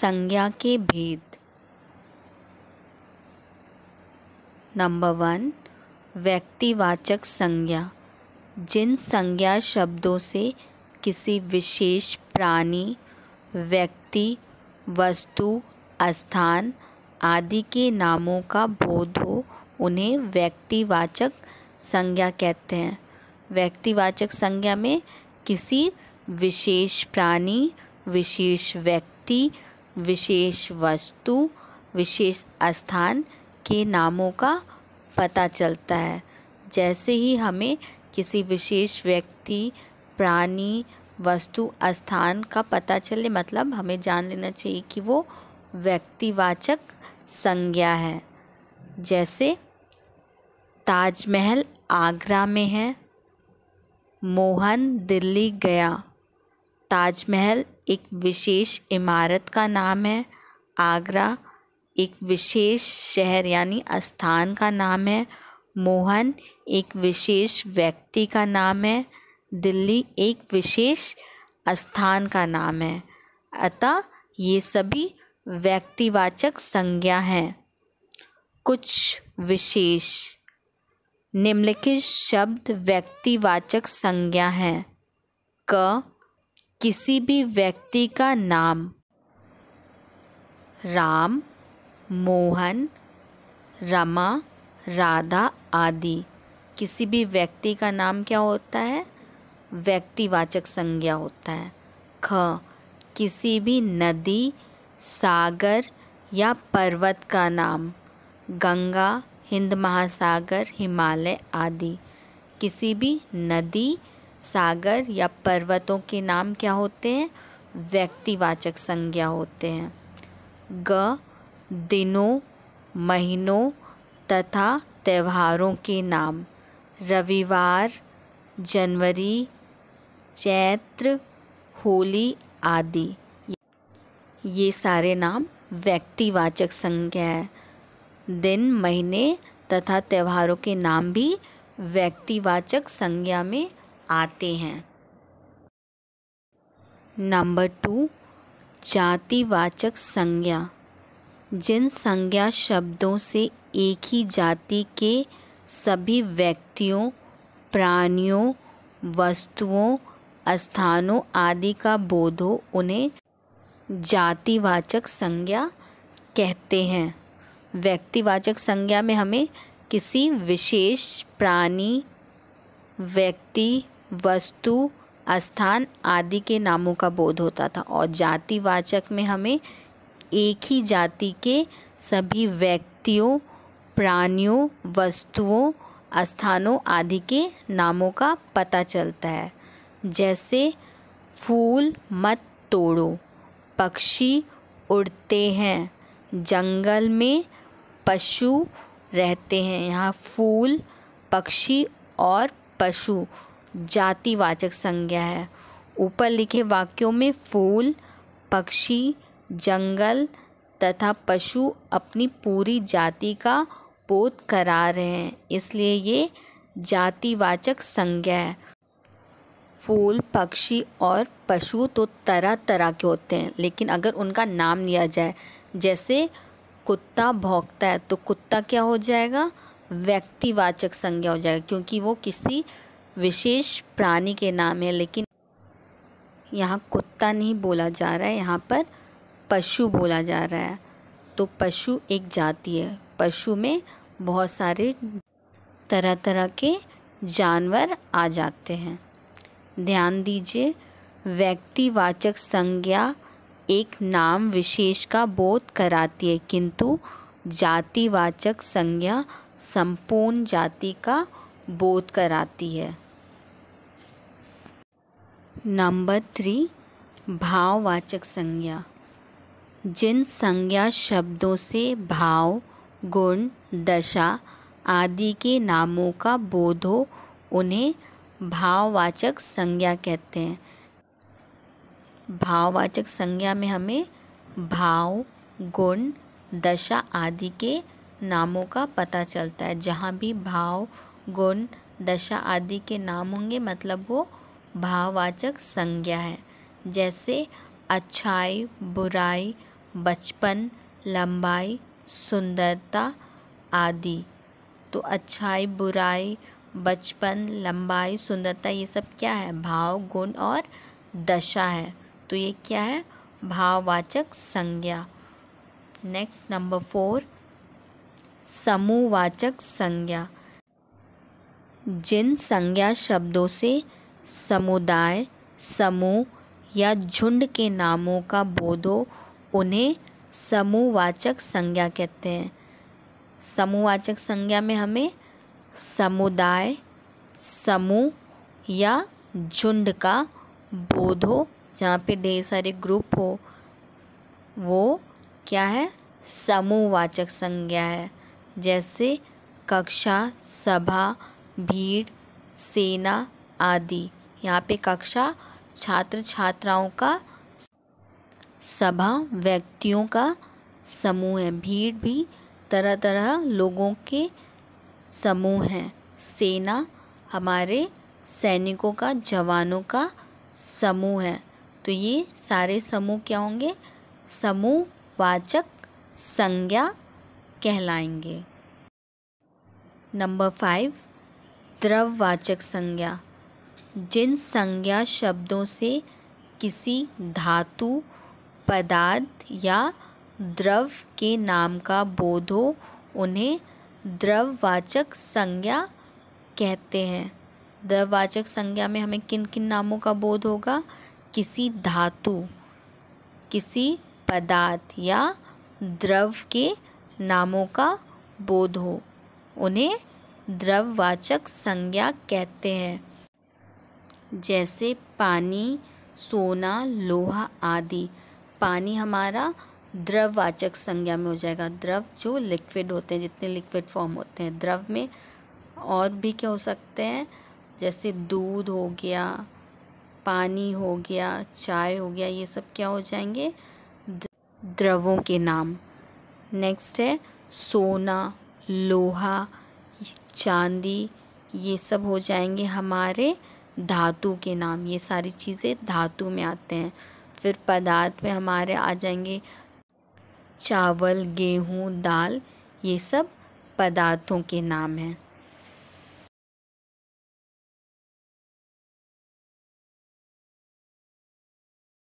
संज्ञा के भेद नंबर वन व्यक्तिवाचक संज्ञा जिन संज्ञा शब्दों से किसी विशेष प्राणी व्यक्ति वस्तु स्थान आदि के नामों का बोध हो उन्हें व्यक्तिवाचक संज्ञा कहते हैं व्यक्तिवाचक संज्ञा में किसी विशेष प्राणी विशेष व्यक्ति विशेष वस्तु विशेष स्थान के नामों का पता चलता है जैसे ही हमें किसी विशेष व्यक्ति प्राणी वस्तु स्थान का पता चले मतलब हमें जान लेना चाहिए कि वो व्यक्तिवाचक संज्ञा है जैसे ताजमहल आगरा में है मोहन दिल्ली गया ताजमहल एक विशेष इमारत का नाम है आगरा एक विशेष शहर यानी स्थान का नाम है मोहन एक विशेष व्यक्ति का नाम है दिल्ली एक विशेष स्थान का नाम है अतः ये सभी व्यक्तिवाचक संज्ञा हैं कुछ विशेष निम्नलिखित शब्द व्यक्तिवाचक संज्ञा हैं क किसी भी व्यक्ति का नाम राम मोहन रमा राधा आदि किसी भी व्यक्ति का नाम क्या होता है व्यक्तिवाचक संज्ञा होता है ख किसी भी नदी सागर या पर्वत का नाम गंगा हिंद महासागर हिमालय आदि किसी भी नदी सागर या पर्वतों के नाम क्या होते हैं व्यक्तिवाचक संज्ञा होते हैं ग दिनों महीनों तथा त्यौहारों के नाम रविवार जनवरी चैत्र होली आदि ये सारे नाम व्यक्तिवाचक संज्ञा है दिन महीने तथा त्यौहारों के नाम भी व्यक्तिवाचक संज्ञा में आते हैं नंबर टू जातिवाचक संज्ञा जिन संज्ञा शब्दों से एक ही जाति के सभी व्यक्तियों प्राणियों वस्तुओं स्थानों आदि का बोध हो उन्हें जातिवाचक संज्ञा कहते हैं व्यक्तिवाचक संज्ञा में हमें किसी विशेष प्राणी व्यक्ति वस्तु स्थान आदि के नामों का बोध होता था और जातिवाचक में हमें एक ही जाति के सभी व्यक्तियों प्राणियों वस्तुओं स्थानों आदि के नामों का पता चलता है जैसे फूल मत तोड़ो पक्षी उड़ते हैं जंगल में पशु रहते हैं यहाँ फूल पक्षी और पशु जातिवाचक संज्ञा है ऊपर लिखे वाक्यों में फूल पक्षी जंगल तथा पशु अपनी पूरी जाति का बोध करा रहे हैं इसलिए ये जातिवाचक संज्ञा है फूल पक्षी और पशु तो तरह तरह के होते हैं लेकिन अगर उनका नाम लिया जाए जैसे कुत्ता भौंकता है तो कुत्ता क्या हो जाएगा व्यक्तिवाचक संज्ञा हो जाएगा क्योंकि वो किसी विशेष प्राणी के नाम है लेकिन यहाँ कुत्ता नहीं बोला जा रहा है यहाँ पर पशु बोला जा रहा है तो पशु एक जाति है पशु में बहुत सारे तरह तरह के जानवर आ जाते हैं ध्यान दीजिए व्यक्तिवाचक संज्ञा एक नाम विशेष का बोध कराती है किंतु जातिवाचक संज्ञा संपूर्ण जाति का बोध कराती है नंबर थ्री भाववाचक संज्ञा जिन संज्ञा शब्दों से भाव गुण दशा आदि के नामों का बोध हो उन्हें भाववाचक संज्ञा कहते हैं भाववाचक संज्ञा में हमें भाव गुण दशा आदि के नामों का पता चलता है जहाँ भी भाव गुण दशा आदि के नाम होंगे मतलब वो भाववाचक संज्ञा है जैसे अच्छाई बुराई बचपन लंबाई सुंदरता आदि तो अच्छाई बुराई बचपन लंबाई सुंदरता ये सब क्या है भाव गुण और दशा है तो ये क्या है भाववाचक संज्ञा नेक्स्ट नंबर फोर समूहवाचक संज्ञा जिन संज्ञा शब्दों से समुदाय समूह या झुंड के नामों का बोध हो उन्हें समूहवाचक संज्ञा कहते हैं समूहवाचक संज्ञा में हमें समुदाय समूह या झुंड का बोध हो जहाँ पर ढेर सारे ग्रुप हो वो क्या है समूहवाचक संज्ञा है जैसे कक्षा सभा भीड़ सेना आदि यहाँ पे कक्षा छात्र छात्राओं का सभा व्यक्तियों का समूह है भीड़ भी तरह तरह लोगों के समूह हैं सेना हमारे सैनिकों का जवानों का समूह है तो ये सारे समूह क्या होंगे समूहवाचक संज्ञा कहलाएंगे नंबर फाइव द्रववाचक संज्ञा जिन संज्ञा शब्दों से किसी धातु पदार्थ या द्रव के नाम का बोध हो उन्हें द्रववाचक संज्ञा कहते हैं द्रववाचक संज्ञा में हमें किन किन नामों का बोध होगा किसी धातु किसी पदार्थ या द्रव के नामों का बोध हो उन्हें द्रववाचक संज्ञा कहते हैं जैसे पानी सोना लोहा आदि पानी हमारा द्रववाचक संज्ञा में हो जाएगा द्रव जो लिक्विड होते हैं जितने लिक्विड फॉर्म होते हैं द्रव में और भी क्या हो सकते हैं जैसे दूध हो गया पानी हो गया चाय हो गया ये सब क्या हो जाएंगे द्रवों के नाम नेक्स्ट है सोना लोहा चांदी ये सब हो जाएंगे हमारे धातु के नाम ये सारी चीज़ें धातु में आते हैं फिर पदार्थ में हमारे आ जाएंगे चावल गेहूँ दाल ये सब पदार्थों के नाम हैं